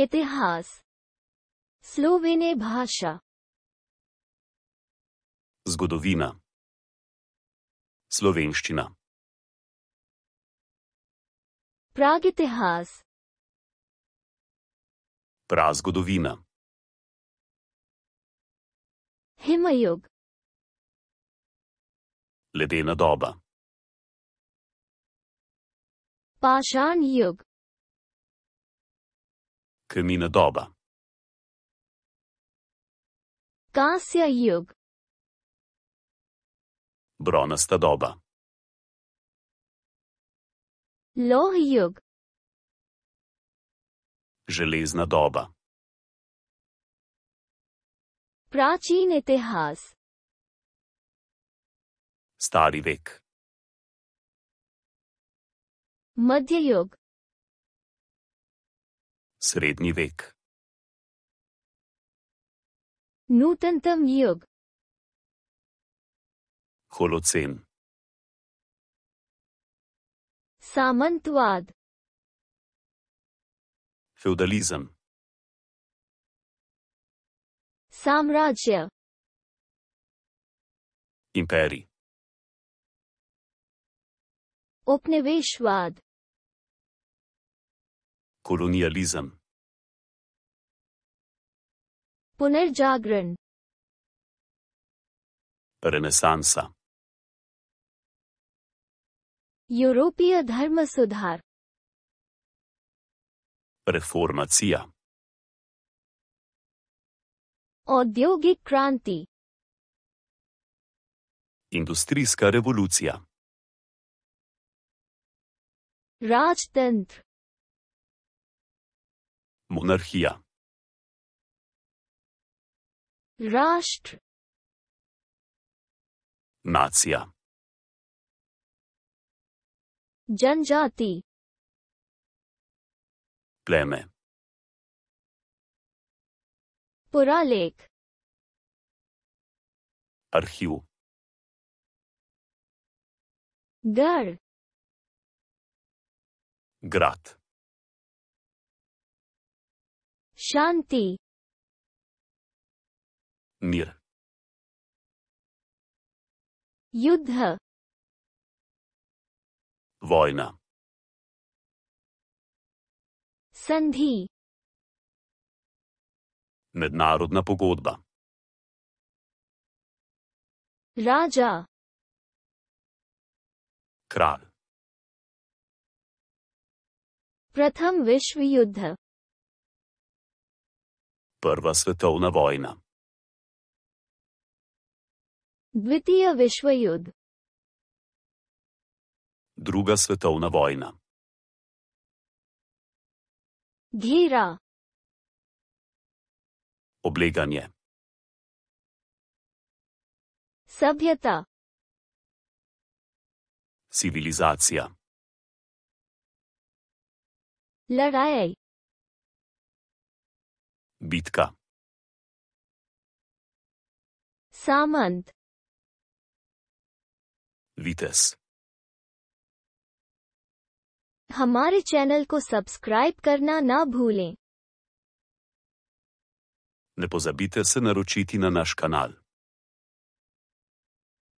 इतिहास स्लोवेने भाषा जगदोवीना स्लोवेंश्चिना प्राग इतिहास प्राजगदोवीना हिमयुग लेदेना दौबा पाषाण युग Kamina doba. Kasja jug. Bronasta doba. Loh jug. Železna doba. Pračine tehas. Stari vek. Madja jug srednji vek. Nutentem jug. Holocen. Samantvad. Feudalizem. Samrađe. Imperi. Opnevešvad. Kolonializem. पुनर्जागरण Renesansa यूरोपीय धर्म सुधार Reformacija औद्योगिक क्रांति Industrijska revolucija राजतंत्र Monarhija राष्ट्र नाция जनजाति племе पुरालेख архив गढ़ град शांति नियर युद्ध वॉयना संधि मेदनारुद पुकोदा राजा क्राल प्रथम विश्व युद्ध पर्वस्वतौन वॉयना द्वितीय विश्व युद्ध Druga svetovna vojna. Gira. Obleganje. Sabjeta. Civilizacija. Laraje. Bitka. Samant. Vitesse. हमारे चैनल को सब्सक्राइब करना ना भूलें. Ne pozabite se naročiti na naš kanal.